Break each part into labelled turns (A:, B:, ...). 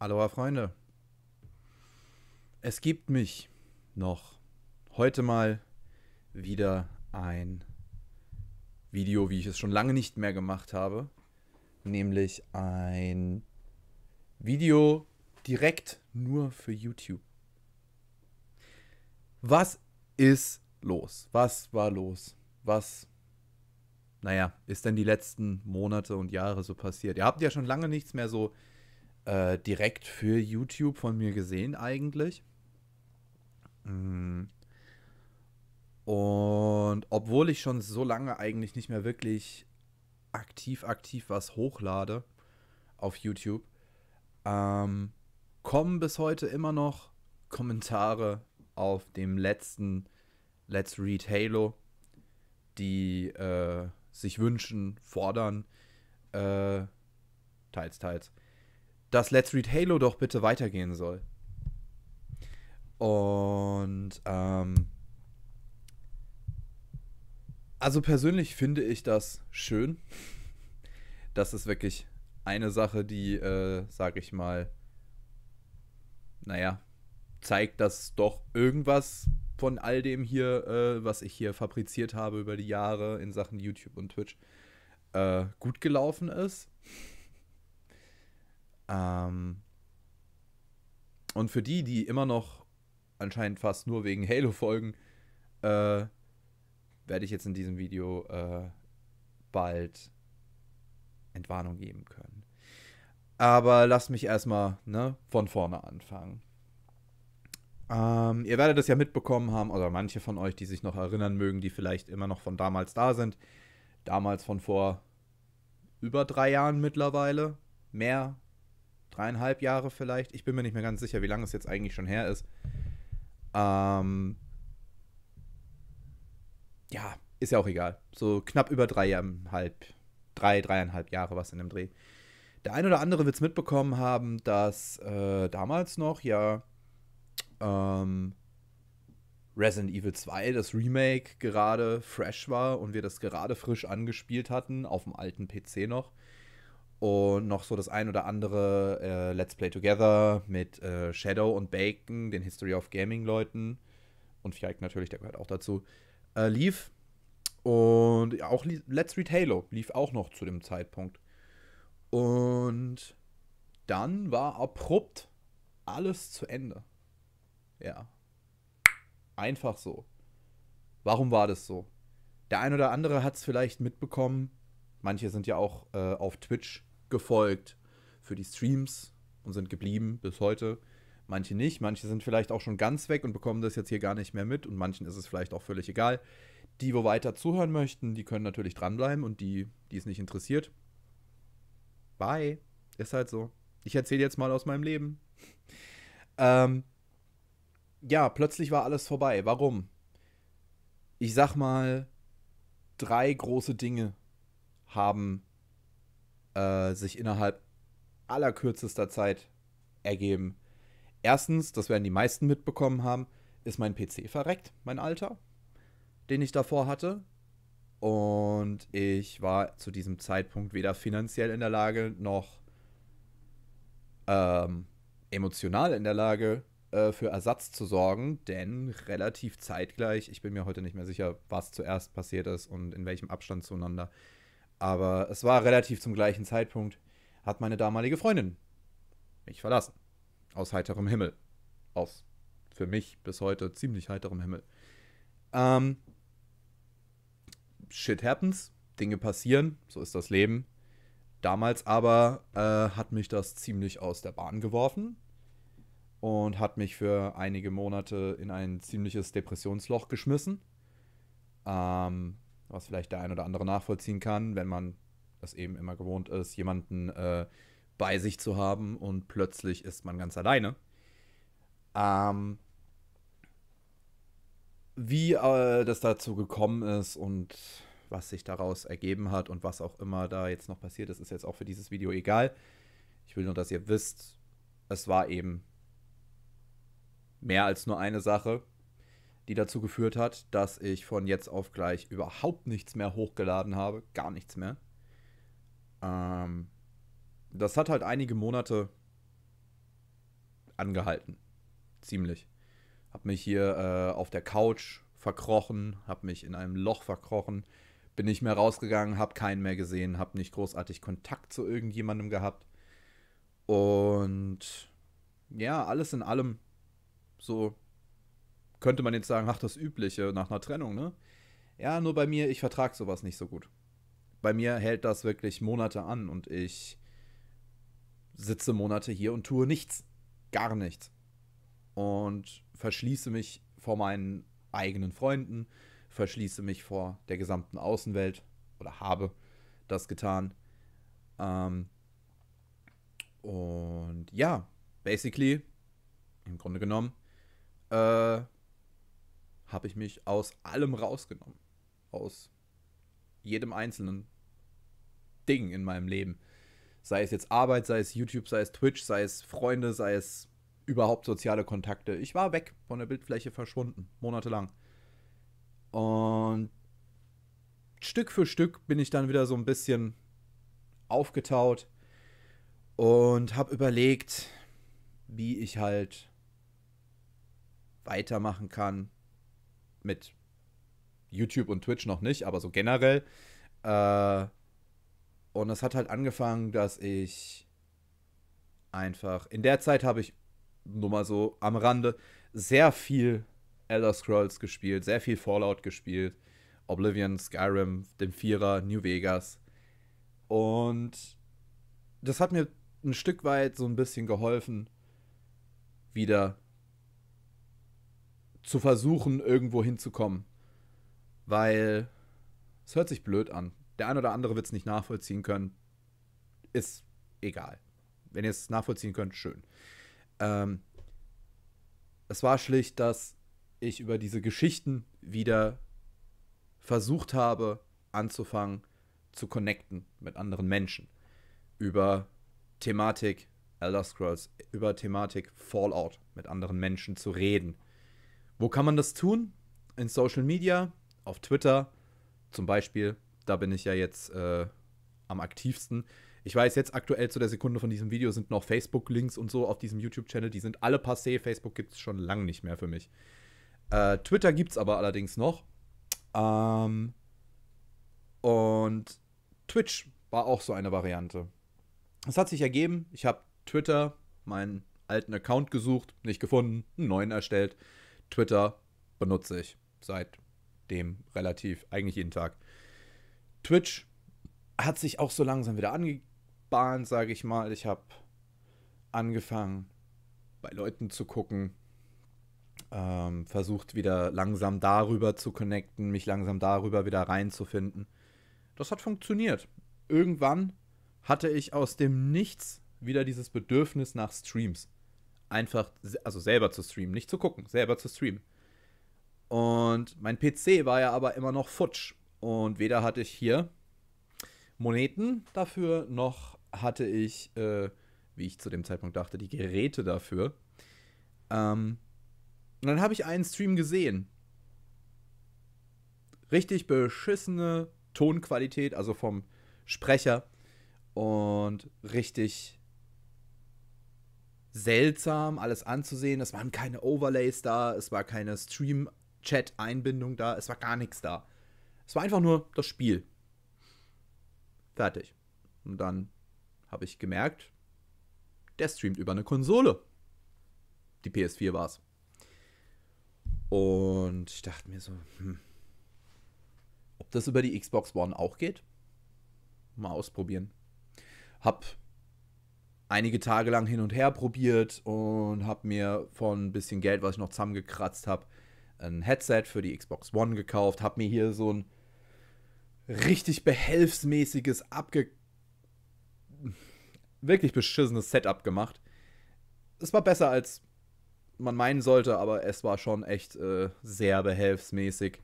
A: Aloha Freunde. Es gibt mich noch. Heute mal wieder ein Video, wie ich es schon lange nicht mehr gemacht habe. Nämlich ein Video direkt nur für YouTube. Was ist los? Was war los? Was, naja, ist denn die letzten Monate und Jahre so passiert? Ihr habt ja schon lange nichts mehr so äh, direkt für YouTube von mir gesehen eigentlich. Mm. Und obwohl ich schon so lange eigentlich nicht mehr wirklich aktiv, aktiv was hochlade auf YouTube, ähm, kommen bis heute immer noch Kommentare auf dem letzten Let's Read Halo, die äh, sich wünschen, fordern, äh, teils, teils, dass Let's Read Halo doch bitte weitergehen soll. Und ähm, also persönlich finde ich das schön. Das ist wirklich eine Sache, die, äh, sag ich mal, naja, zeigt, dass doch irgendwas von all dem hier, äh, was ich hier fabriziert habe über die Jahre in Sachen YouTube und Twitch, äh, gut gelaufen ist. Ähm und für die, die immer noch anscheinend fast nur wegen Halo folgen, äh, werde ich jetzt in diesem Video äh, bald Entwarnung geben können. Aber lasst mich erstmal ne, von vorne anfangen. Ähm, ihr werdet es ja mitbekommen haben, oder manche von euch, die sich noch erinnern mögen, die vielleicht immer noch von damals da sind. Damals von vor über drei Jahren mittlerweile. Mehr, dreieinhalb Jahre vielleicht. Ich bin mir nicht mehr ganz sicher, wie lange es jetzt eigentlich schon her ist. Ähm, ja, ist ja auch egal. So knapp über dreieinhalb, drei, dreieinhalb Jahre was in dem Dreh. Der ein oder andere wird es mitbekommen haben, dass äh, damals noch ja ähm, Resident Evil 2, das Remake, gerade fresh war und wir das gerade frisch angespielt hatten, auf dem alten PC noch und noch so das ein oder andere äh, Let's Play Together mit äh, Shadow und Bacon, den History of Gaming Leuten und Fjaik natürlich, der gehört auch dazu, äh, lief. Und auch Let's Read Halo lief auch noch zu dem Zeitpunkt. Und dann war abrupt alles zu Ende. Ja. Einfach so. Warum war das so? Der ein oder andere hat es vielleicht mitbekommen. Manche sind ja auch äh, auf Twitch gefolgt für die Streams und sind geblieben bis heute. Manche nicht, manche sind vielleicht auch schon ganz weg und bekommen das jetzt hier gar nicht mehr mit und manchen ist es vielleicht auch völlig egal. Die, wo weiter zuhören möchten, die können natürlich dranbleiben und die, die es nicht interessiert, bye. Ist halt so. Ich erzähle jetzt mal aus meinem Leben. ähm, ja, plötzlich war alles vorbei. Warum? Ich sag mal, drei große Dinge haben äh, sich innerhalb allerkürzester Zeit ergeben. Erstens, das werden die meisten mitbekommen haben, ist mein PC verreckt, mein alter, den ich davor hatte. Und ich war zu diesem Zeitpunkt weder finanziell in der Lage noch ähm, emotional in der Lage, äh, für Ersatz zu sorgen, denn relativ zeitgleich, ich bin mir heute nicht mehr sicher, was zuerst passiert ist und in welchem Abstand zueinander, aber es war relativ zum gleichen Zeitpunkt, hat meine damalige Freundin mich verlassen. Aus heiterem Himmel. Aus für mich bis heute ziemlich heiterem Himmel. Ähm, shit happens, Dinge passieren, so ist das Leben. Damals aber äh, hat mich das ziemlich aus der Bahn geworfen und hat mich für einige Monate in ein ziemliches Depressionsloch geschmissen. Ähm, was vielleicht der ein oder andere nachvollziehen kann, wenn man das eben immer gewohnt ist, jemanden äh, bei sich zu haben und plötzlich ist man ganz alleine. Ähm, wie äh, das dazu gekommen ist und was sich daraus ergeben hat und was auch immer da jetzt noch passiert ist, ist jetzt auch für dieses Video egal. Ich will nur, dass ihr wisst, es war eben mehr als nur eine Sache die dazu geführt hat, dass ich von jetzt auf gleich überhaupt nichts mehr hochgeladen habe. Gar nichts mehr. Ähm, das hat halt einige Monate angehalten. Ziemlich. Hab mich hier äh, auf der Couch verkrochen, hab mich in einem Loch verkrochen, bin nicht mehr rausgegangen, hab keinen mehr gesehen, hab nicht großartig Kontakt zu irgendjemandem gehabt. Und ja, alles in allem so könnte man jetzt sagen, ach, das Übliche nach einer Trennung, ne? Ja, nur bei mir, ich vertrage sowas nicht so gut. Bei mir hält das wirklich Monate an und ich sitze Monate hier und tue nichts. Gar nichts. Und verschließe mich vor meinen eigenen Freunden, verschließe mich vor der gesamten Außenwelt oder habe das getan. Ähm und ja, basically, im Grunde genommen, äh, habe ich mich aus allem rausgenommen. Aus jedem einzelnen Ding in meinem Leben. Sei es jetzt Arbeit, sei es YouTube, sei es Twitch, sei es Freunde, sei es überhaupt soziale Kontakte. Ich war weg von der Bildfläche verschwunden, monatelang. Und Stück für Stück bin ich dann wieder so ein bisschen aufgetaut und habe überlegt, wie ich halt weitermachen kann, mit YouTube und Twitch noch nicht, aber so generell. Äh, und es hat halt angefangen, dass ich einfach. In der Zeit habe ich, nur mal so am Rande, sehr viel Elder Scrolls gespielt, sehr viel Fallout gespielt. Oblivion, Skyrim, dem Vierer, New Vegas. Und das hat mir ein Stück weit so ein bisschen geholfen, wieder zu versuchen, irgendwo hinzukommen. Weil es hört sich blöd an. Der ein oder andere wird es nicht nachvollziehen können. Ist egal. Wenn ihr es nachvollziehen könnt, schön. Ähm, es war schlicht, dass ich über diese Geschichten wieder versucht habe, anzufangen zu connecten mit anderen Menschen. Über Thematik Elder Scrolls, über Thematik Fallout mit anderen Menschen zu reden wo kann man das tun? In Social Media, auf Twitter zum Beispiel. Da bin ich ja jetzt äh, am aktivsten. Ich weiß jetzt aktuell zu der Sekunde von diesem Video sind noch Facebook-Links und so auf diesem YouTube-Channel. Die sind alle passé. Facebook gibt es schon lange nicht mehr für mich. Äh, Twitter gibt es aber allerdings noch. Ähm, und Twitch war auch so eine Variante. Es hat sich ergeben, ich habe Twitter, meinen alten Account gesucht, nicht gefunden, einen neuen erstellt. Twitter benutze ich seitdem relativ, eigentlich jeden Tag. Twitch hat sich auch so langsam wieder angebahnt, sage ich mal. Ich habe angefangen, bei Leuten zu gucken, ähm, versucht wieder langsam darüber zu connecten, mich langsam darüber wieder reinzufinden. Das hat funktioniert. Irgendwann hatte ich aus dem Nichts wieder dieses Bedürfnis nach Streams einfach, also selber zu streamen, nicht zu gucken, selber zu streamen. Und mein PC war ja aber immer noch futsch. Und weder hatte ich hier Moneten dafür, noch hatte ich, äh, wie ich zu dem Zeitpunkt dachte, die Geräte dafür. Ähm, und dann habe ich einen Stream gesehen. Richtig beschissene Tonqualität, also vom Sprecher. Und richtig seltsam, alles anzusehen. Es waren keine Overlays da, es war keine Stream-Chat-Einbindung da, es war gar nichts da. Es war einfach nur das Spiel. Fertig. Und dann habe ich gemerkt, der streamt über eine Konsole. Die PS4 war's. Und ich dachte mir so, hm, ob das über die Xbox One auch geht? Mal ausprobieren. Hab einige Tage lang hin und her probiert und habe mir von ein bisschen Geld, was ich noch zusammengekratzt habe, ein Headset für die Xbox One gekauft, habe mir hier so ein richtig behelfsmäßiges, abge... wirklich beschissenes Setup gemacht. Es war besser, als man meinen sollte, aber es war schon echt äh, sehr behelfsmäßig.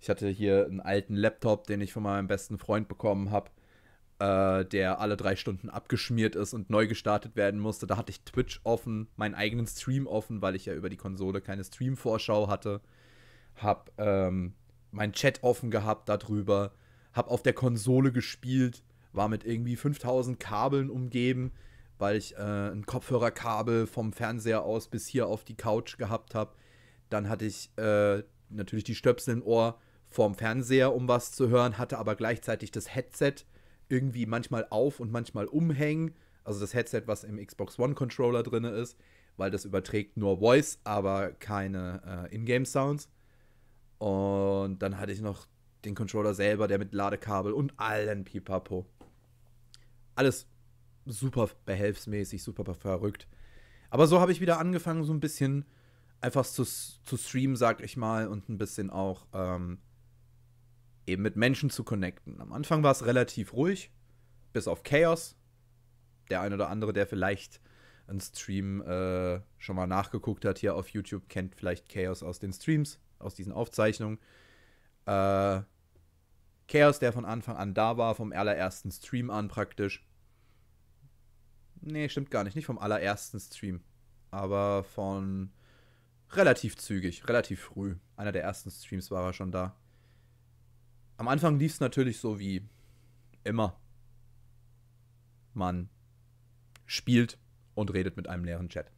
A: Ich hatte hier einen alten Laptop, den ich von meinem besten Freund bekommen habe äh, der alle drei Stunden abgeschmiert ist und neu gestartet werden musste. Da hatte ich Twitch offen, meinen eigenen Stream offen, weil ich ja über die Konsole keine Stream-Vorschau hatte. Hab ähm, meinen Chat offen gehabt darüber. Hab auf der Konsole gespielt, war mit irgendwie 5000 Kabeln umgeben, weil ich äh, ein Kopfhörerkabel vom Fernseher aus bis hier auf die Couch gehabt habe. Dann hatte ich äh, natürlich die Stöpsel im Ohr vorm Fernseher, um was zu hören, hatte aber gleichzeitig das Headset irgendwie manchmal auf und manchmal umhängen. Also das Headset, was im Xbox One Controller drin ist, weil das überträgt nur Voice, aber keine äh, Ingame-Sounds. Und dann hatte ich noch den Controller selber, der mit Ladekabel und allen Pipapo. Alles super behelfsmäßig, super verrückt. Aber so habe ich wieder angefangen, so ein bisschen einfach zu, zu streamen, sag ich mal, und ein bisschen auch ähm, eben mit Menschen zu connecten. Am Anfang war es relativ ruhig, bis auf Chaos. Der ein oder andere, der vielleicht einen Stream äh, schon mal nachgeguckt hat hier auf YouTube, kennt vielleicht Chaos aus den Streams, aus diesen Aufzeichnungen. Äh, Chaos, der von Anfang an da war, vom allerersten Stream an praktisch. Nee, stimmt gar nicht, nicht vom allerersten Stream, aber von relativ zügig, relativ früh. Einer der ersten Streams war er schon da. Am Anfang lief es natürlich so wie immer. Man spielt und redet mit einem leeren Chat.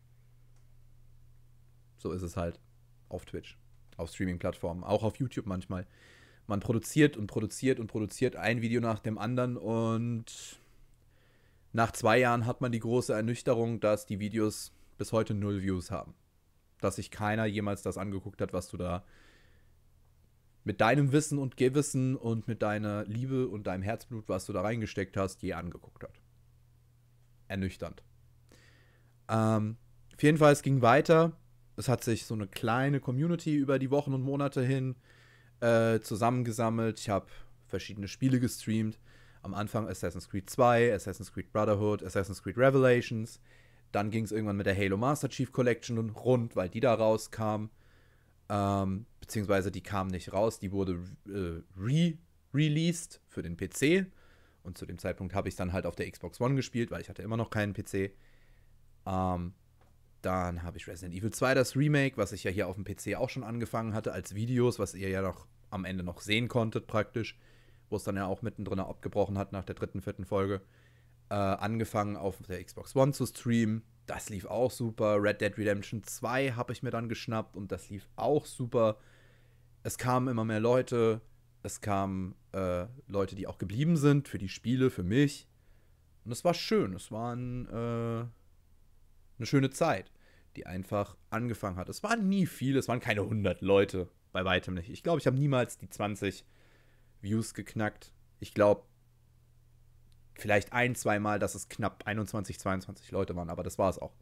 A: So ist es halt auf Twitch, auf Streaming-Plattformen, auch auf YouTube manchmal. Man produziert und produziert und produziert ein Video nach dem anderen und nach zwei Jahren hat man die große Ernüchterung, dass die Videos bis heute null Views haben. Dass sich keiner jemals das angeguckt hat, was du da mit deinem Wissen und Gewissen und mit deiner Liebe und deinem Herzblut, was du da reingesteckt hast, je angeguckt hat. Ernüchternd. Ähm, auf jeden Fall, es ging weiter. Es hat sich so eine kleine Community über die Wochen und Monate hin äh, zusammengesammelt. Ich habe verschiedene Spiele gestreamt. Am Anfang Assassin's Creed 2, Assassin's Creed Brotherhood, Assassin's Creed Revelations. Dann ging es irgendwann mit der Halo Master Chief Collection rund, weil die da rauskam. Ähm, beziehungsweise die kam nicht raus, die wurde äh, re-released für den PC. Und zu dem Zeitpunkt habe ich dann halt auf der Xbox One gespielt, weil ich hatte immer noch keinen PC. Ähm, dann habe ich Resident Evil 2, das Remake, was ich ja hier auf dem PC auch schon angefangen hatte, als Videos, was ihr ja noch am Ende noch sehen konntet praktisch, wo es dann ja auch mittendrin abgebrochen hat nach der dritten, vierten Folge äh, angefangen auf der Xbox One zu streamen. Das lief auch super. Red Dead Redemption 2 habe ich mir dann geschnappt und das lief auch super. Es kamen immer mehr Leute. Es kamen äh, Leute, die auch geblieben sind für die Spiele, für mich. Und es war schön. Es war ein, äh, eine schöne Zeit, die einfach angefangen hat. Es waren nie viele, es waren keine 100 Leute. Bei weitem nicht. Ich glaube, ich habe niemals die 20 Views geknackt. Ich glaube, vielleicht ein, zweimal, dass es knapp 21, 22 Leute waren, aber das war es auch.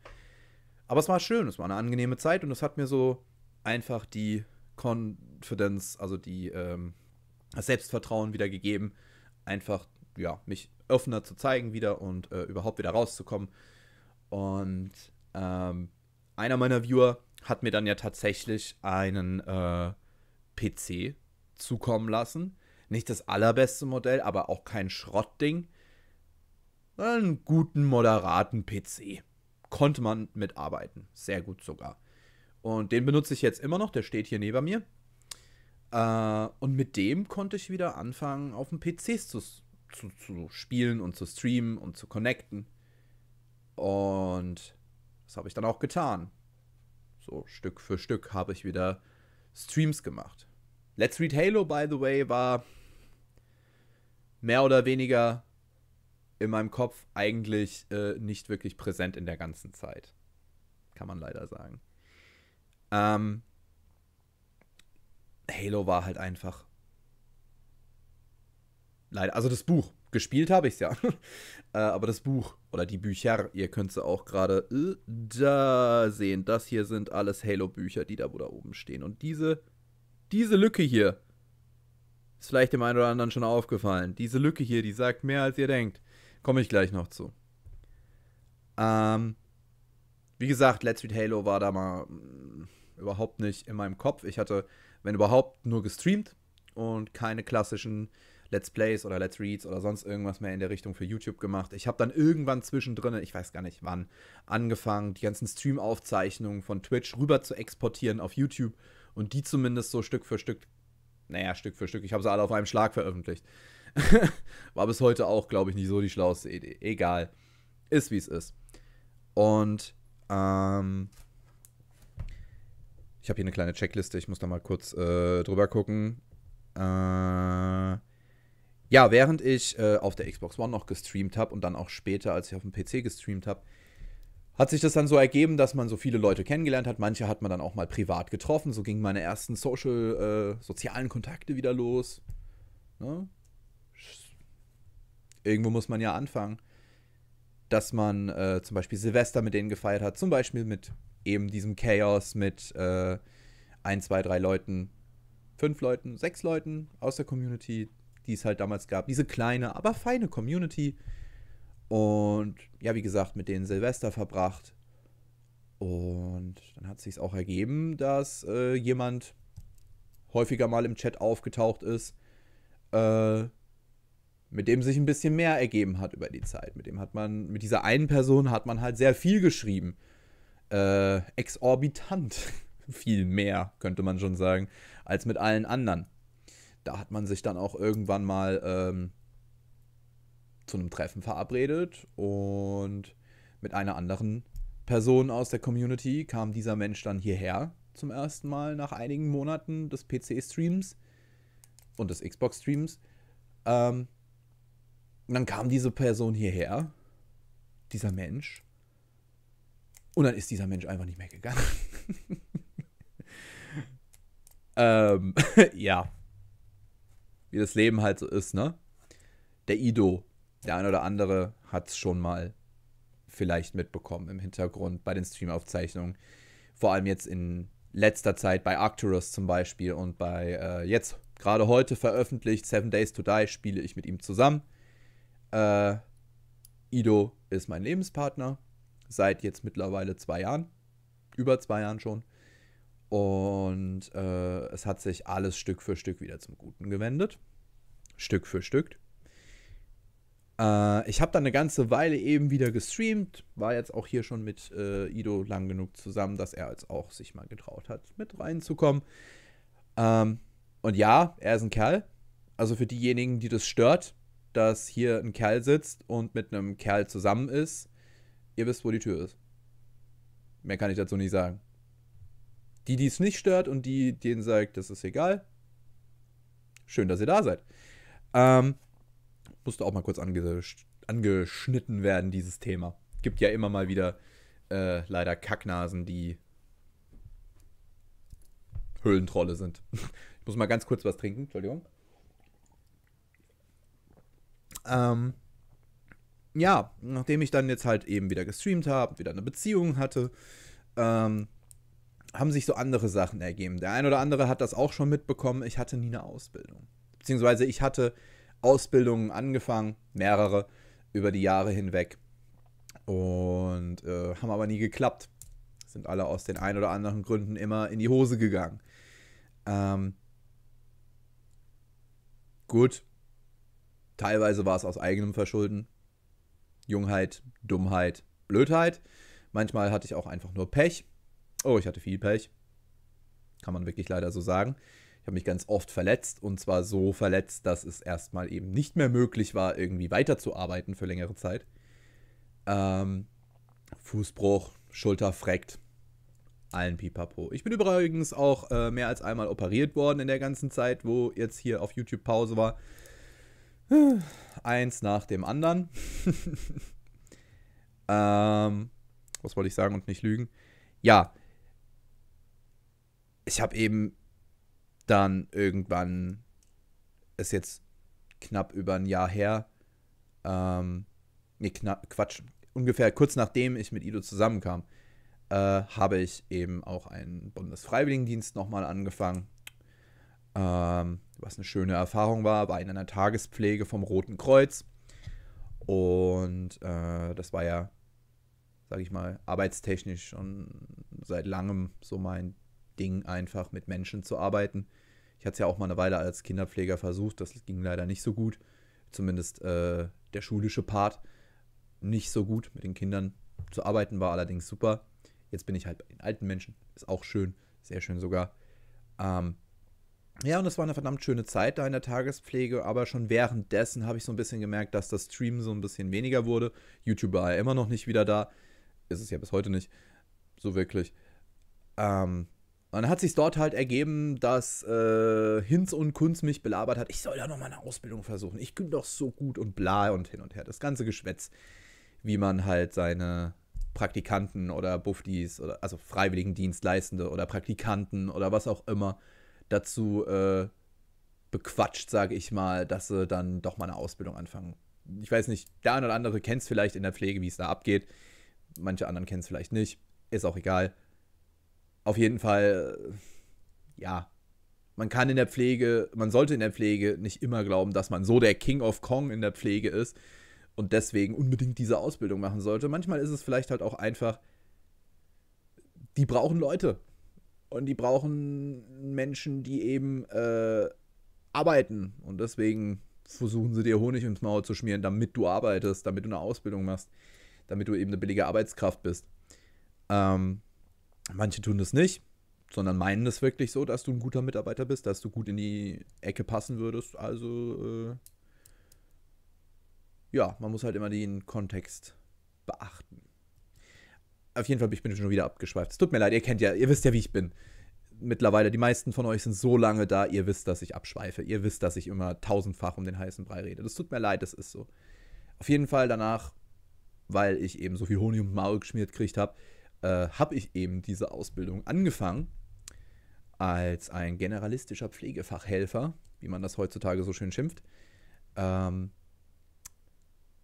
A: Aber es war schön, es war eine angenehme Zeit und es hat mir so einfach die Confidence, also die, ähm, das Selbstvertrauen wieder gegeben, einfach, ja, mich offener zu zeigen wieder und äh, überhaupt wieder rauszukommen. Und ähm, einer meiner Viewer hat mir dann ja tatsächlich einen äh, PC zukommen lassen. Nicht das allerbeste Modell, aber auch kein Schrottding einen guten, moderaten PC. Konnte man mitarbeiten. Sehr gut sogar. Und den benutze ich jetzt immer noch, der steht hier neben mir. Äh, und mit dem konnte ich wieder anfangen, auf dem PC zu, zu, zu spielen und zu streamen und zu connecten. Und das habe ich dann auch getan. So Stück für Stück habe ich wieder Streams gemacht. Let's Read Halo, by the way, war mehr oder weniger in meinem Kopf eigentlich äh, nicht wirklich präsent in der ganzen Zeit. Kann man leider sagen. Ähm, Halo war halt einfach. Leider, also das Buch. Gespielt habe ich es ja. äh, aber das Buch oder die Bücher, ihr könnt sie auch gerade äh, da sehen. Das hier sind alles Halo-Bücher, die da wo da oben stehen. Und diese, diese Lücke hier, ist vielleicht dem einen oder anderen schon aufgefallen. Diese Lücke hier, die sagt mehr als ihr denkt. Komme ich gleich noch zu. Ähm, wie gesagt, Let's Read Halo war da mal mm, überhaupt nicht in meinem Kopf. Ich hatte, wenn überhaupt, nur gestreamt und keine klassischen Let's Plays oder Let's Reads oder sonst irgendwas mehr in der Richtung für YouTube gemacht. Ich habe dann irgendwann zwischendrin, ich weiß gar nicht wann, angefangen, die ganzen Stream-Aufzeichnungen von Twitch rüber zu exportieren auf YouTube und die zumindest so Stück für Stück, naja, Stück für Stück, ich habe sie alle auf einem Schlag veröffentlicht. War bis heute auch, glaube ich, nicht so die schlauste Idee. Egal. Ist wie es ist. Und ähm, ich habe hier eine kleine Checkliste, ich muss da mal kurz äh, drüber gucken. Äh, ja, während ich äh, auf der Xbox One noch gestreamt habe und dann auch später, als ich auf dem PC gestreamt habe, hat sich das dann so ergeben, dass man so viele Leute kennengelernt hat. Manche hat man dann auch mal privat getroffen. So gingen meine ersten Social, äh, sozialen Kontakte wieder los. Ne? irgendwo muss man ja anfangen, dass man äh, zum Beispiel Silvester mit denen gefeiert hat, zum Beispiel mit eben diesem Chaos mit äh, ein, zwei, drei Leuten, fünf Leuten, sechs Leuten aus der Community, die es halt damals gab. Diese kleine, aber feine Community. Und ja, wie gesagt, mit denen Silvester verbracht. Und dann hat sich auch ergeben, dass äh, jemand häufiger mal im Chat aufgetaucht ist, äh, mit dem sich ein bisschen mehr ergeben hat über die Zeit. Mit dem hat man, mit dieser einen Person hat man halt sehr viel geschrieben. Äh, exorbitant viel mehr, könnte man schon sagen, als mit allen anderen. Da hat man sich dann auch irgendwann mal ähm, zu einem Treffen verabredet und mit einer anderen Person aus der Community kam dieser Mensch dann hierher zum ersten Mal nach einigen Monaten des PC-Streams und des Xbox-Streams. Ähm, und dann kam diese Person hierher, dieser Mensch, und dann ist dieser Mensch einfach nicht mehr gegangen. ähm, ja. Wie das Leben halt so ist, ne? Der Ido, der ein oder andere hat es schon mal vielleicht mitbekommen im Hintergrund bei den Streamaufzeichnungen. Vor allem jetzt in letzter Zeit bei Arcturus zum Beispiel und bei äh, jetzt gerade heute veröffentlicht Seven Days to Die spiele ich mit ihm zusammen. Äh, Ido ist mein Lebenspartner seit jetzt mittlerweile zwei Jahren, über zwei Jahren schon. Und äh, es hat sich alles Stück für Stück wieder zum Guten gewendet. Stück für Stück. Äh, ich habe dann eine ganze Weile eben wieder gestreamt, war jetzt auch hier schon mit äh, Ido lang genug zusammen, dass er als auch sich mal getraut hat, mit reinzukommen. Ähm, und ja, er ist ein Kerl. Also für diejenigen, die das stört, dass hier ein Kerl sitzt und mit einem Kerl zusammen ist, ihr wisst, wo die Tür ist. Mehr kann ich dazu nicht sagen. Die, die es nicht stört und die, denen sagt, das ist egal. Schön, dass ihr da seid. Ähm, musste auch mal kurz anges angeschnitten werden, dieses Thema. Gibt ja immer mal wieder äh, leider Kacknasen, die Höhlentrolle sind. Ich muss mal ganz kurz was trinken, Entschuldigung. Ähm, ja, nachdem ich dann jetzt halt eben wieder gestreamt habe, wieder eine Beziehung hatte, ähm, haben sich so andere Sachen ergeben. Der ein oder andere hat das auch schon mitbekommen. Ich hatte nie eine Ausbildung. Beziehungsweise ich hatte Ausbildungen angefangen, mehrere über die Jahre hinweg. Und äh, haben aber nie geklappt. Sind alle aus den ein oder anderen Gründen immer in die Hose gegangen. Ähm, gut, Teilweise war es aus eigenem Verschulden. Jungheit, Dummheit, Blödheit. Manchmal hatte ich auch einfach nur Pech. Oh, ich hatte viel Pech. Kann man wirklich leider so sagen. Ich habe mich ganz oft verletzt und zwar so verletzt, dass es erstmal eben nicht mehr möglich war, irgendwie weiterzuarbeiten für längere Zeit. Ähm, Fußbruch, Schulterfrekt, allen Pipapo. Ich bin übrigens auch äh, mehr als einmal operiert worden in der ganzen Zeit, wo jetzt hier auf YouTube Pause war. Eins nach dem anderen. ähm, was wollte ich sagen und nicht lügen? Ja. Ich habe eben dann irgendwann, ist jetzt knapp über ein Jahr her, ähm, nee, knapp, Quatsch, ungefähr kurz nachdem ich mit Ido zusammenkam, äh, habe ich eben auch einen Bundesfreiwilligendienst nochmal angefangen. Ähm, was eine schöne Erfahrung war, war in einer Tagespflege vom Roten Kreuz. Und äh, das war ja, sag ich mal, arbeitstechnisch schon seit langem so mein Ding, einfach mit Menschen zu arbeiten. Ich hatte es ja auch mal eine Weile als Kinderpfleger versucht, das ging leider nicht so gut. Zumindest äh, der schulische Part nicht so gut. Mit den Kindern zu arbeiten war allerdings super. Jetzt bin ich halt bei den alten Menschen, ist auch schön, sehr schön sogar. Ähm, ja, und es war eine verdammt schöne Zeit da in der Tagespflege, aber schon währenddessen habe ich so ein bisschen gemerkt, dass das Stream so ein bisschen weniger wurde. YouTube war ja immer noch nicht wieder da. Ist es ja bis heute nicht. So wirklich. Ähm, und dann hat sich dort halt ergeben, dass äh, Hinz und Kunz mich belabert hat, ich soll da nochmal eine Ausbildung versuchen. Ich bin doch so gut und bla und hin und her. Das ganze Geschwätz, wie man halt seine Praktikanten oder Buffdies oder also Freiwilligendienstleistende oder Praktikanten oder was auch immer dazu äh, bequatscht, sage ich mal, dass sie dann doch mal eine Ausbildung anfangen. Ich weiß nicht, der eine oder andere kennt es vielleicht in der Pflege, wie es da abgeht. Manche anderen kennen es vielleicht nicht. Ist auch egal. Auf jeden Fall, äh, ja, man kann in der Pflege, man sollte in der Pflege nicht immer glauben, dass man so der King of Kong in der Pflege ist und deswegen unbedingt diese Ausbildung machen sollte. Manchmal ist es vielleicht halt auch einfach, die brauchen Leute. Und die brauchen Menschen, die eben äh, arbeiten. Und deswegen versuchen sie dir Honig ins Maul zu schmieren, damit du arbeitest, damit du eine Ausbildung machst, damit du eben eine billige Arbeitskraft bist. Ähm, manche tun das nicht, sondern meinen es wirklich so, dass du ein guter Mitarbeiter bist, dass du gut in die Ecke passen würdest. Also äh, ja, man muss halt immer den Kontext beachten auf jeden Fall, ich bin schon wieder abgeschweift. Es tut mir leid, ihr kennt ja, ihr wisst ja, wie ich bin. Mittlerweile, die meisten von euch sind so lange da, ihr wisst, dass ich abschweife. Ihr wisst, dass ich immer tausendfach um den heißen Brei rede. Das tut mir leid, das ist so. Auf jeden Fall danach, weil ich eben so viel Honig und Maul geschmiert gekriegt habe, äh, habe ich eben diese Ausbildung angefangen als ein generalistischer Pflegefachhelfer, wie man das heutzutage so schön schimpft. Ähm,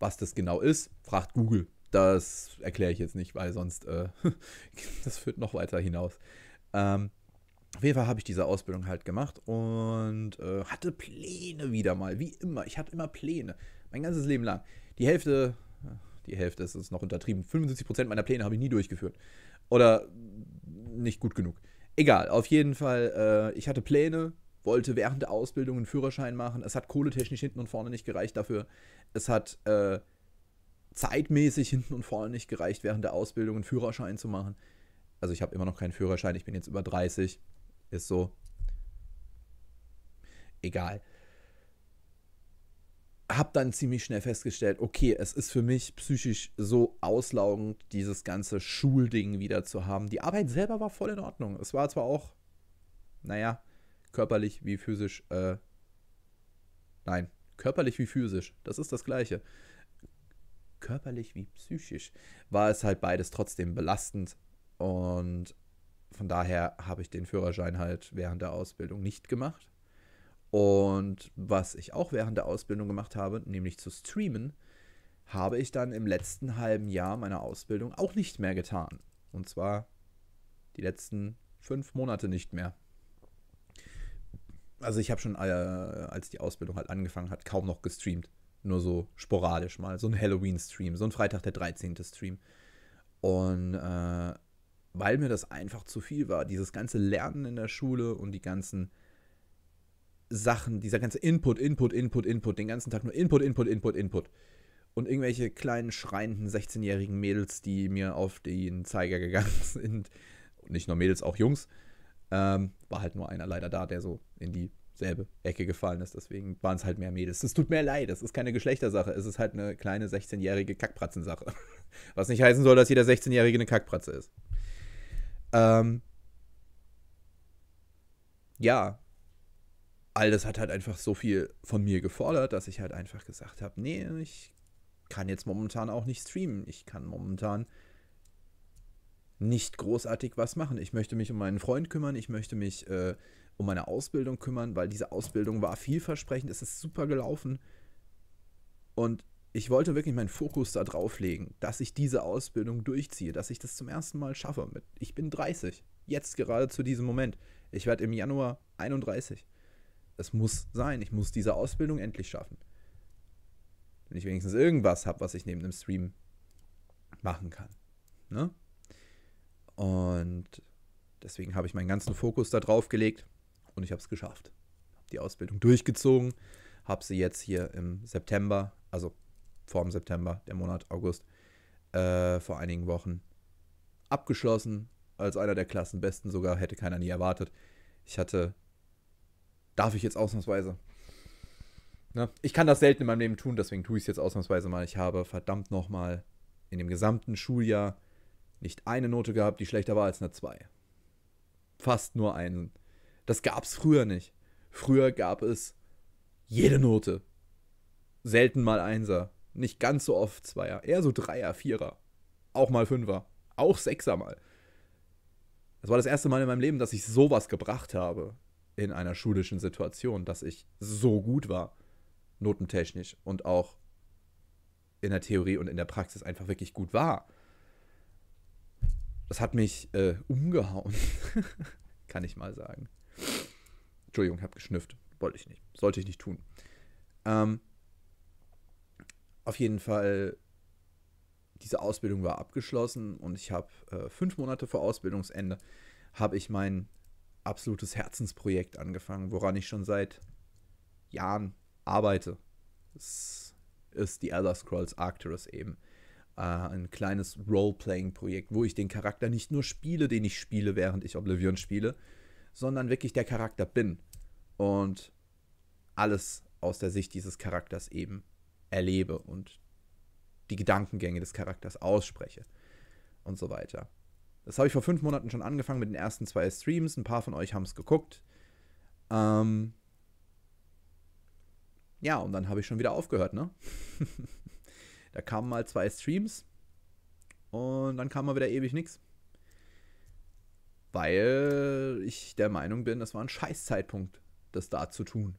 A: was das genau ist, fragt Google. Das erkläre ich jetzt nicht, weil sonst äh, das führt noch weiter hinaus. Ähm, auf jeden Fall habe ich diese Ausbildung halt gemacht und äh, hatte Pläne wieder mal, wie immer. Ich hatte immer Pläne, mein ganzes Leben lang. Die Hälfte, äh, die Hälfte ist es noch untertrieben, 75% meiner Pläne habe ich nie durchgeführt. Oder nicht gut genug. Egal, auf jeden Fall, äh, ich hatte Pläne, wollte während der Ausbildung einen Führerschein machen. Es hat kohletechnisch hinten und vorne nicht gereicht dafür. Es hat äh, zeitmäßig hinten und vorne nicht gereicht, während der Ausbildung einen Führerschein zu machen. Also ich habe immer noch keinen Führerschein, ich bin jetzt über 30. Ist so. Egal. Hab dann ziemlich schnell festgestellt, okay, es ist für mich psychisch so auslaugend, dieses ganze Schulding wieder zu haben. Die Arbeit selber war voll in Ordnung. Es war zwar auch, naja, körperlich wie physisch, äh, nein, körperlich wie physisch. Das ist das Gleiche körperlich wie psychisch, war es halt beides trotzdem belastend. Und von daher habe ich den Führerschein halt während der Ausbildung nicht gemacht. Und was ich auch während der Ausbildung gemacht habe, nämlich zu streamen, habe ich dann im letzten halben Jahr meiner Ausbildung auch nicht mehr getan. Und zwar die letzten fünf Monate nicht mehr. Also ich habe schon, äh, als die Ausbildung halt angefangen hat, kaum noch gestreamt nur so sporadisch mal. So ein Halloween-Stream, so ein Freitag der 13. Stream. Und äh, weil mir das einfach zu viel war, dieses ganze Lernen in der Schule und die ganzen Sachen, dieser ganze Input, Input, Input, Input, den ganzen Tag nur Input, Input, Input, Input. Und irgendwelche kleinen schreienden 16-jährigen Mädels, die mir auf den Zeiger gegangen sind. Und nicht nur Mädels, auch Jungs. Ähm, war halt nur einer leider da, der so in die selbe Ecke gefallen ist. Deswegen waren es halt mehr Mädels. Es tut mir leid, es ist keine Geschlechtersache. Es ist halt eine kleine 16-jährige Kackpratzensache. Was nicht heißen soll, dass jeder 16-Jährige eine Kackpratze ist. Ähm ja, all das hat halt einfach so viel von mir gefordert, dass ich halt einfach gesagt habe, nee, ich kann jetzt momentan auch nicht streamen. Ich kann momentan nicht großartig was machen. Ich möchte mich um meinen Freund kümmern. Ich möchte mich... Äh, um meine Ausbildung kümmern, weil diese Ausbildung war vielversprechend, es ist super gelaufen. Und ich wollte wirklich meinen Fokus da drauf legen, dass ich diese Ausbildung durchziehe, dass ich das zum ersten Mal schaffe. ich bin 30, jetzt gerade zu diesem Moment. Ich werde im Januar 31. Es muss sein, ich muss diese Ausbildung endlich schaffen. Wenn ich wenigstens irgendwas habe, was ich neben dem Stream machen kann. Ne? Und deswegen habe ich meinen ganzen Fokus da drauf gelegt und ich habe es geschafft. Habe die Ausbildung durchgezogen, habe sie jetzt hier im September, also vor dem September, der Monat August, äh, vor einigen Wochen abgeschlossen. Als einer der Klassenbesten sogar, hätte keiner nie erwartet. Ich hatte. Darf ich jetzt ausnahmsweise? Ne? Ich kann das selten in meinem Leben tun, deswegen tue ich es jetzt ausnahmsweise mal. Ich habe verdammt nochmal in dem gesamten Schuljahr nicht eine Note gehabt, die schlechter war als eine 2. Fast nur einen. Das gab es früher nicht. Früher gab es jede Note. Selten mal Einser. Nicht ganz so oft Zweier. Eher so Dreier, Vierer. Auch mal Fünfer. Auch Sechser mal. Das war das erste Mal in meinem Leben, dass ich sowas gebracht habe in einer schulischen Situation, dass ich so gut war, notentechnisch und auch in der Theorie und in der Praxis einfach wirklich gut war. Das hat mich äh, umgehauen, kann ich mal sagen. Entschuldigung, ich habe geschnüfft. Wollte ich nicht. Sollte ich nicht tun. Ähm, auf jeden Fall, diese Ausbildung war abgeschlossen und ich habe äh, fünf Monate vor Ausbildungsende habe ich mein absolutes Herzensprojekt angefangen, woran ich schon seit Jahren arbeite. Es ist die Elder Scrolls Arcturus eben. Äh, ein kleines Role-Playing-Projekt, wo ich den Charakter nicht nur spiele, den ich spiele, während ich Oblivion spiele, sondern wirklich der Charakter bin und alles aus der Sicht dieses Charakters eben erlebe und die Gedankengänge des Charakters ausspreche und so weiter. Das habe ich vor fünf Monaten schon angefangen mit den ersten zwei Streams. Ein paar von euch haben es geguckt. Ähm ja, und dann habe ich schon wieder aufgehört, ne? da kamen mal zwei Streams und dann kam mal wieder ewig nichts weil ich der Meinung bin, das war ein Scheißzeitpunkt, das da zu tun.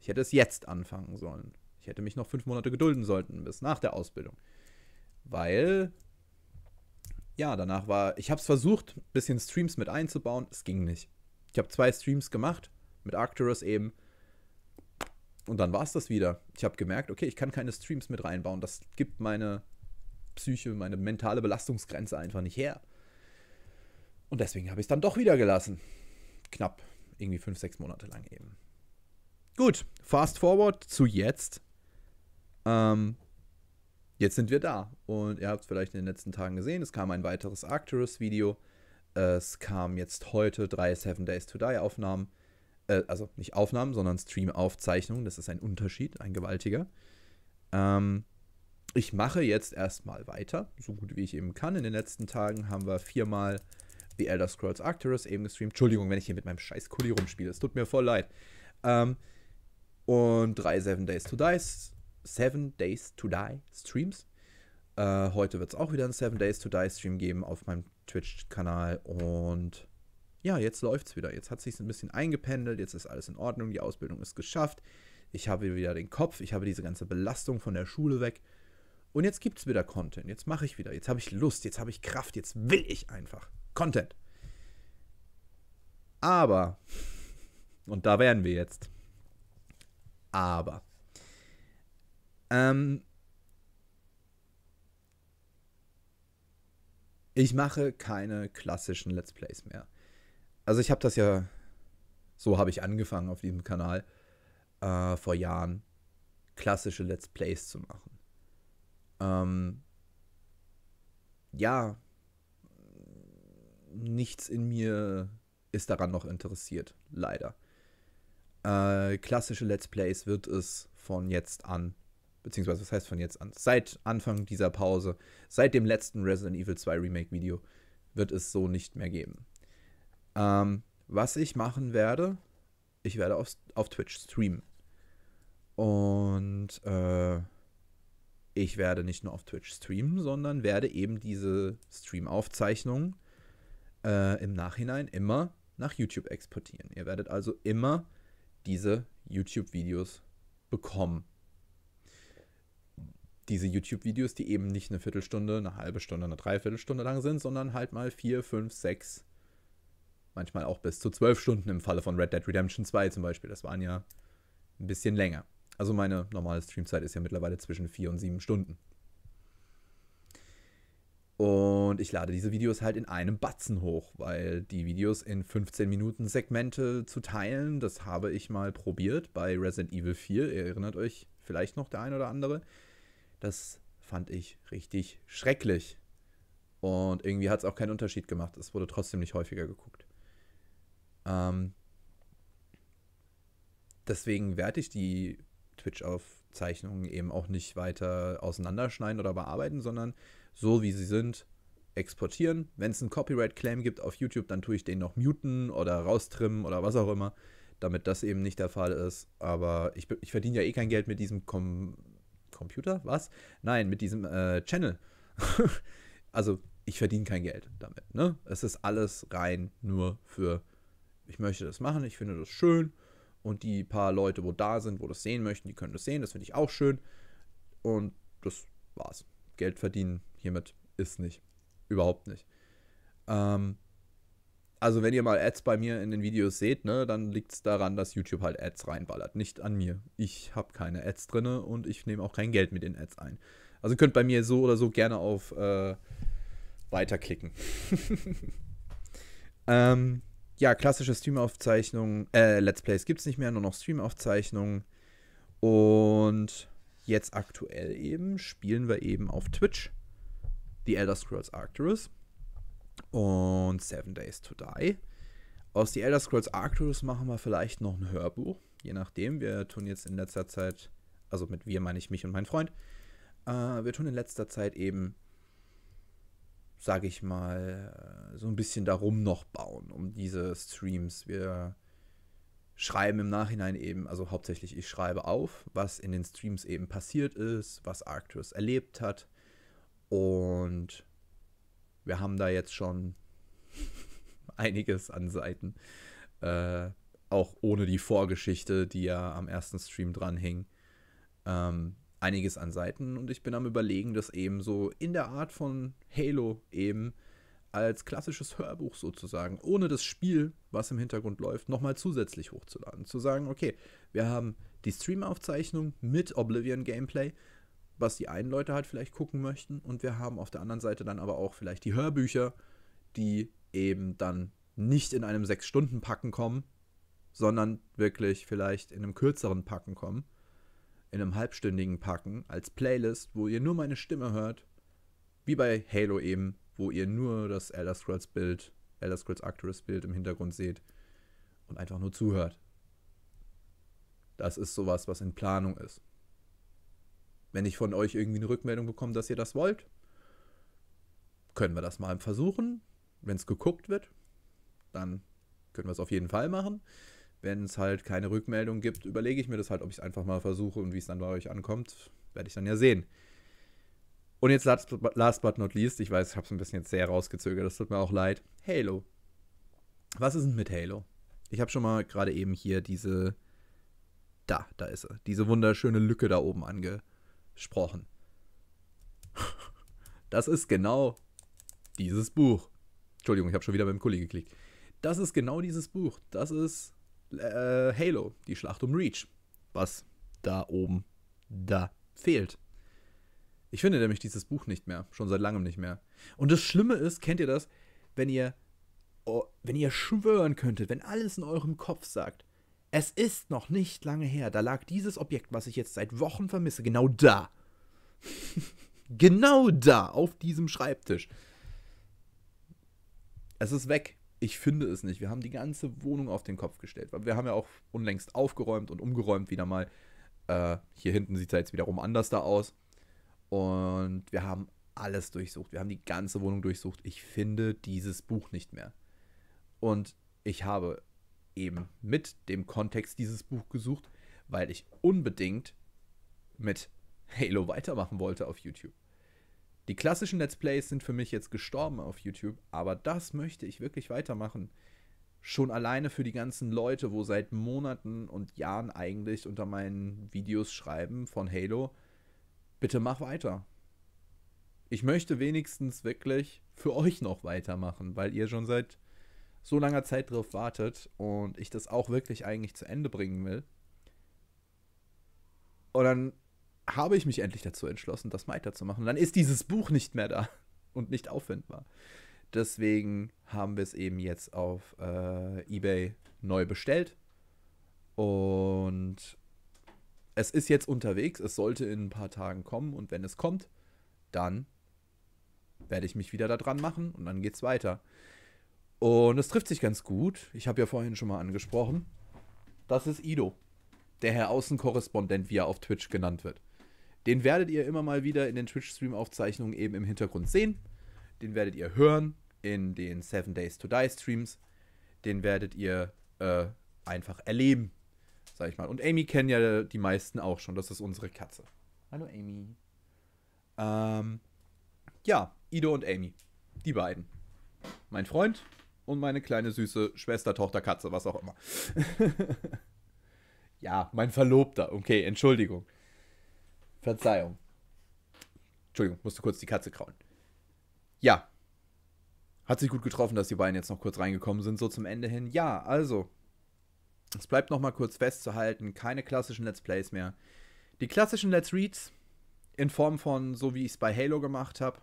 A: Ich hätte es jetzt anfangen sollen. Ich hätte mich noch fünf Monate gedulden sollten bis nach der Ausbildung. Weil, ja, danach war, ich habe es versucht, ein bisschen Streams mit einzubauen, es ging nicht. Ich habe zwei Streams gemacht, mit Arcturus eben. Und dann war es das wieder. Ich habe gemerkt, okay, ich kann keine Streams mit reinbauen. Das gibt meine Psyche, meine mentale Belastungsgrenze einfach nicht her. Und deswegen habe ich es dann doch wieder gelassen. Knapp. Irgendwie fünf, sechs Monate lang eben. Gut, fast forward zu jetzt. Ähm, jetzt sind wir da. Und ihr habt es vielleicht in den letzten Tagen gesehen. Es kam ein weiteres Arcturus-Video. Es kam jetzt heute drei Seven Days to Die Aufnahmen. Äh, also nicht Aufnahmen, sondern Stream-Aufzeichnungen. Das ist ein Unterschied, ein gewaltiger. Ähm, ich mache jetzt erstmal weiter, so gut wie ich eben kann. In den letzten Tagen haben wir viermal The Elder Scrolls Arcturus eben gestreamt. Entschuldigung, wenn ich hier mit meinem scheiß Kuli rumspiele. Es tut mir voll leid. Ähm, und drei Seven Days to Die, Seven Days to Die Streams. Äh, heute wird es auch wieder einen Seven Days to Die Stream geben auf meinem Twitch-Kanal. Und ja, jetzt läuft es wieder. Jetzt hat sich ein bisschen eingependelt. Jetzt ist alles in Ordnung. Die Ausbildung ist geschafft. Ich habe wieder den Kopf. Ich habe diese ganze Belastung von der Schule weg. Und jetzt gibt es wieder Content. Jetzt mache ich wieder. Jetzt habe ich Lust. Jetzt habe ich Kraft. Jetzt will ich einfach. Content. Aber, und da wären wir jetzt. Aber, ähm, ich mache keine klassischen Let's Plays mehr. Also ich habe das ja, so habe ich angefangen auf diesem Kanal äh, vor Jahren, klassische Let's Plays zu machen. Ähm, ja, nichts in mir ist daran noch interessiert, leider. Äh, klassische Let's Plays wird es von jetzt an, beziehungsweise was heißt von jetzt an? Seit Anfang dieser Pause, seit dem letzten Resident Evil 2 Remake Video, wird es so nicht mehr geben. Ähm, was ich machen werde, ich werde auf, auf Twitch streamen. Und äh, ich werde nicht nur auf Twitch streamen, sondern werde eben diese Stream-Aufzeichnung äh, im Nachhinein immer nach YouTube exportieren. Ihr werdet also immer diese YouTube-Videos bekommen. Diese YouTube-Videos, die eben nicht eine Viertelstunde, eine halbe Stunde, eine Dreiviertelstunde lang sind, sondern halt mal vier, fünf, sechs, manchmal auch bis zu zwölf Stunden im Falle von Red Dead Redemption 2 zum Beispiel. Das waren ja ein bisschen länger. Also meine normale Streamzeit ist ja mittlerweile zwischen vier und sieben Stunden und ich lade diese Videos halt in einem Batzen hoch, weil die Videos in 15 Minuten Segmente zu teilen, das habe ich mal probiert bei Resident Evil 4. Ihr erinnert euch vielleicht noch der ein oder andere. Das fand ich richtig schrecklich. Und irgendwie hat es auch keinen Unterschied gemacht. Es wurde trotzdem nicht häufiger geguckt. Ähm deswegen werde ich die Twitch-Aufzeichnungen eben auch nicht weiter auseinanderschneiden oder bearbeiten, sondern so wie sie sind exportieren. Wenn es einen Copyright-Claim gibt auf YouTube, dann tue ich den noch muten oder raustrimmen oder was auch immer, damit das eben nicht der Fall ist. Aber ich, ich verdiene ja eh kein Geld mit diesem Com Computer, was? Nein, mit diesem äh, Channel. also ich verdiene kein Geld damit. Ne? Es ist alles rein nur für, ich möchte das machen, ich finde das schön. Und die paar Leute, wo da sind, wo das sehen möchten, die können das sehen. Das finde ich auch schön. Und das war's. Geld verdienen Hiermit ist nicht. Überhaupt nicht. Ähm, also wenn ihr mal Ads bei mir in den Videos seht, ne, dann liegt es daran, dass YouTube halt Ads reinballert. Nicht an mir. Ich habe keine Ads drin und ich nehme auch kein Geld mit den Ads ein. Also könnt bei mir so oder so gerne auf äh, weiterklicken. ähm, ja, klassische Streamaufzeichnungen, äh, Let's Plays gibt es nicht mehr, nur noch Streamaufzeichnungen. Und jetzt aktuell eben spielen wir eben auf Twitch. The Elder Scrolls Arcturus und Seven Days to Die. Aus The Elder Scrolls Arcturus machen wir vielleicht noch ein Hörbuch, je nachdem. Wir tun jetzt in letzter Zeit, also mit wir meine ich mich und mein Freund, äh, wir tun in letzter Zeit eben, sage ich mal, äh, so ein bisschen darum noch bauen, um diese Streams. Wir schreiben im Nachhinein eben, also hauptsächlich ich schreibe auf, was in den Streams eben passiert ist, was Arcturus erlebt hat und wir haben da jetzt schon einiges an Seiten. Äh, auch ohne die Vorgeschichte, die ja am ersten Stream dranhing. Ähm, einiges an Seiten und ich bin am Überlegen, das eben so in der Art von Halo eben als klassisches Hörbuch sozusagen, ohne das Spiel, was im Hintergrund läuft, nochmal zusätzlich hochzuladen. Zu sagen, okay, wir haben die Stream-Aufzeichnung mit Oblivion-Gameplay, was die einen Leute halt vielleicht gucken möchten. Und wir haben auf der anderen Seite dann aber auch vielleicht die Hörbücher, die eben dann nicht in einem Sechs-Stunden-Packen kommen, sondern wirklich vielleicht in einem kürzeren Packen kommen, in einem halbstündigen Packen als Playlist, wo ihr nur meine Stimme hört, wie bei Halo eben, wo ihr nur das Elder Scrolls Bild, Elder Scrolls Arcturus Bild im Hintergrund seht und einfach nur zuhört. Das ist sowas, was in Planung ist. Wenn ich von euch irgendwie eine Rückmeldung bekomme, dass ihr das wollt, können wir das mal versuchen. Wenn es geguckt wird, dann können wir es auf jeden Fall machen. Wenn es halt keine Rückmeldung gibt, überlege ich mir das halt, ob ich es einfach mal versuche und wie es dann bei euch ankommt, werde ich dann ja sehen. Und jetzt last, last but not least, ich weiß, ich habe es ein bisschen jetzt sehr rausgezögert, das tut mir auch leid. Halo. Was ist denn mit Halo? Ich habe schon mal gerade eben hier diese, da, da ist er, diese wunderschöne Lücke da oben ange, gesprochen. Das ist genau dieses Buch. Entschuldigung, ich habe schon wieder beim Kollegen geklickt. Das ist genau dieses Buch. Das ist äh, Halo, die Schlacht um Reach. Was da oben, da fehlt. Ich finde nämlich dieses Buch nicht mehr, schon seit langem nicht mehr. Und das Schlimme ist, kennt ihr das, wenn ihr, oh, wenn ihr schwören könntet, wenn alles in eurem Kopf sagt, es ist noch nicht lange her. Da lag dieses Objekt, was ich jetzt seit Wochen vermisse, genau da. genau da, auf diesem Schreibtisch. Es ist weg. Ich finde es nicht. Wir haben die ganze Wohnung auf den Kopf gestellt. Wir haben ja auch unlängst aufgeräumt und umgeräumt wieder mal. Äh, hier hinten sieht es ja jetzt wiederum anders da aus. Und wir haben alles durchsucht. Wir haben die ganze Wohnung durchsucht. Ich finde dieses Buch nicht mehr. Und ich habe eben mit dem Kontext dieses Buch gesucht, weil ich unbedingt mit Halo weitermachen wollte auf YouTube. Die klassischen Let's Plays sind für mich jetzt gestorben auf YouTube, aber das möchte ich wirklich weitermachen. Schon alleine für die ganzen Leute, wo seit Monaten und Jahren eigentlich unter meinen Videos schreiben von Halo, bitte mach weiter. Ich möchte wenigstens wirklich für euch noch weitermachen, weil ihr schon seit so langer Zeit drauf wartet und ich das auch wirklich eigentlich zu Ende bringen will. Und dann habe ich mich endlich dazu entschlossen, das weiterzumachen. Dann ist dieses Buch nicht mehr da und nicht auffindbar. Deswegen haben wir es eben jetzt auf äh, eBay neu bestellt. Und es ist jetzt unterwegs. Es sollte in ein paar Tagen kommen. Und wenn es kommt, dann werde ich mich wieder daran machen und dann geht es weiter. Und es trifft sich ganz gut. Ich habe ja vorhin schon mal angesprochen. Das ist Ido, der Herr Außenkorrespondent, wie er auf Twitch genannt wird. Den werdet ihr immer mal wieder in den Twitch-Stream-Aufzeichnungen eben im Hintergrund sehen. Den werdet ihr hören in den Seven Days to Die Streams. Den werdet ihr äh, einfach erleben, sag ich mal. Und Amy kennen ja die meisten auch schon. Das ist unsere Katze. Hallo Amy. Ähm, ja, Ido und Amy. Die beiden. Mein Freund und meine kleine süße Schwester, Tochter, Katze, was auch immer. ja, mein Verlobter. Okay, Entschuldigung. Verzeihung. Entschuldigung, musste kurz die Katze krauen. Ja. Hat sich gut getroffen, dass die beiden jetzt noch kurz reingekommen sind, so zum Ende hin. Ja, also. Es bleibt nochmal kurz festzuhalten, keine klassischen Let's Plays mehr. Die klassischen Let's Reads, in Form von, so wie ich es bei Halo gemacht habe,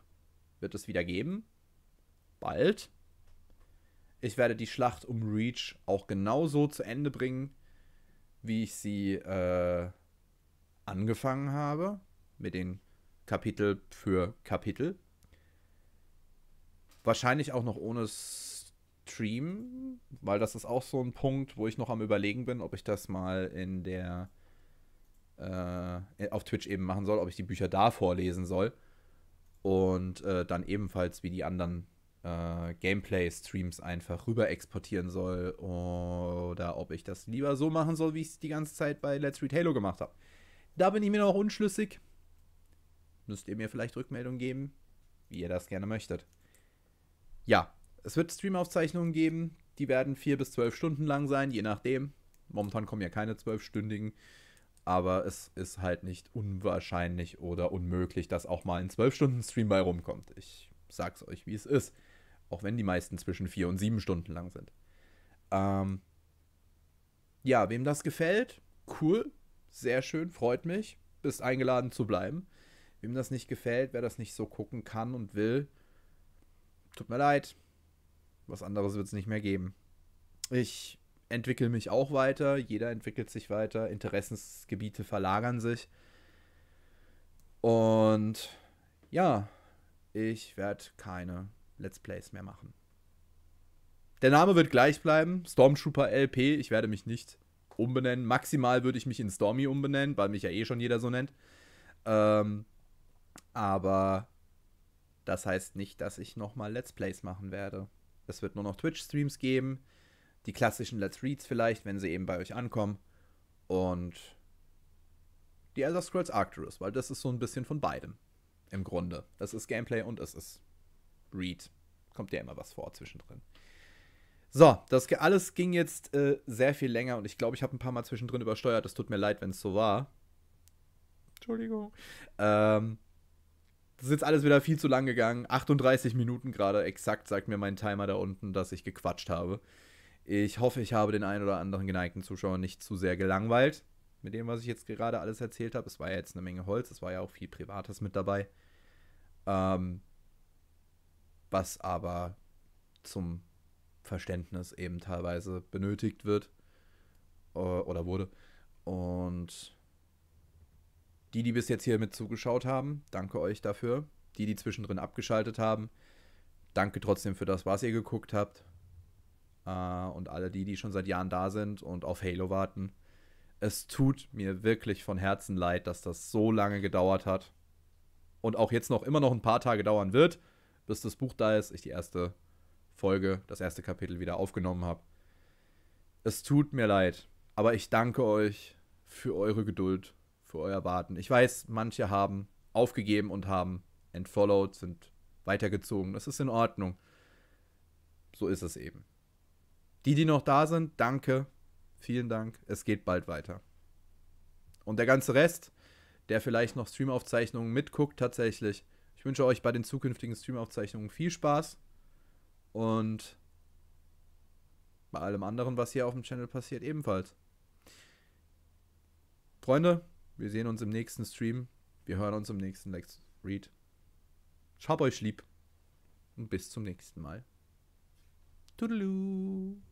A: wird es wieder geben. Bald. Ich werde die Schlacht um Reach auch genauso zu Ende bringen, wie ich sie äh, angefangen habe, mit den Kapitel für Kapitel. Wahrscheinlich auch noch ohne Stream, weil das ist auch so ein Punkt, wo ich noch am Überlegen bin, ob ich das mal in der äh, auf Twitch eben machen soll, ob ich die Bücher da vorlesen soll und äh, dann ebenfalls wie die anderen äh, Gameplay-Streams einfach rüber exportieren soll oder ob ich das lieber so machen soll, wie ich es die ganze Zeit bei Let's Read Halo gemacht habe. Da bin ich mir noch unschlüssig. Müsst ihr mir vielleicht Rückmeldung geben, wie ihr das gerne möchtet. Ja, es wird Streamaufzeichnungen geben. Die werden vier bis zwölf Stunden lang sein, je nachdem. Momentan kommen ja keine zwölfstündigen. Aber es ist halt nicht unwahrscheinlich oder unmöglich, dass auch mal ein zwölf Stunden Stream bei rumkommt. Ich sag's euch, wie es ist. Auch wenn die meisten zwischen vier und sieben Stunden lang sind. Ähm, ja, wem das gefällt, cool, sehr schön, freut mich, bist eingeladen zu bleiben. Wem das nicht gefällt, wer das nicht so gucken kann und will, tut mir leid, was anderes wird es nicht mehr geben. Ich entwickle mich auch weiter, jeder entwickelt sich weiter, Interessensgebiete verlagern sich. Und ja, ich werde keine Let's Plays mehr machen. Der Name wird gleich bleiben, Stormtrooper LP, ich werde mich nicht umbenennen. Maximal würde ich mich in Stormy umbenennen, weil mich ja eh schon jeder so nennt. Ähm, aber das heißt nicht, dass ich nochmal Let's Plays machen werde. Es wird nur noch Twitch-Streams geben, die klassischen Let's Reads vielleicht, wenn sie eben bei euch ankommen. Und die Elder Scrolls Arcturus, weil das ist so ein bisschen von beidem. Im Grunde. Das ist Gameplay und es ist Read. Kommt ja immer was vor zwischendrin. So, das alles ging jetzt äh, sehr viel länger und ich glaube, ich habe ein paar Mal zwischendrin übersteuert. Es tut mir leid, wenn es so war. Entschuldigung. Ähm, das ist jetzt alles wieder viel zu lang gegangen. 38 Minuten gerade exakt, sagt mir mein Timer da unten, dass ich gequatscht habe. Ich hoffe, ich habe den einen oder anderen geneigten Zuschauer nicht zu sehr gelangweilt mit dem, was ich jetzt gerade alles erzählt habe. Es war ja jetzt eine Menge Holz, es war ja auch viel Privates mit dabei. Ähm, was aber zum Verständnis eben teilweise benötigt wird äh, oder wurde. Und die, die bis jetzt hier mit zugeschaut haben, danke euch dafür. Die, die zwischendrin abgeschaltet haben, danke trotzdem für das, was ihr geguckt habt. Äh, und alle die, die schon seit Jahren da sind und auf Halo warten. Es tut mir wirklich von Herzen leid, dass das so lange gedauert hat. Und auch jetzt noch immer noch ein paar Tage dauern wird bis das Buch da ist, ich die erste Folge, das erste Kapitel wieder aufgenommen habe. Es tut mir leid, aber ich danke euch für eure Geduld, für euer Warten. Ich weiß, manche haben aufgegeben und haben entfollowed, sind weitergezogen. Das ist in Ordnung. So ist es eben. Die, die noch da sind, danke. Vielen Dank. Es geht bald weiter. Und der ganze Rest, der vielleicht noch Streamaufzeichnungen mitguckt, tatsächlich, ich wünsche euch bei den zukünftigen Streamaufzeichnungen viel Spaß und bei allem anderen, was hier auf dem Channel passiert, ebenfalls. Freunde, wir sehen uns im nächsten Stream. Wir hören uns im nächsten Lex Read. Ich Schaut euch lieb und bis zum nächsten Mal. Toodaloo.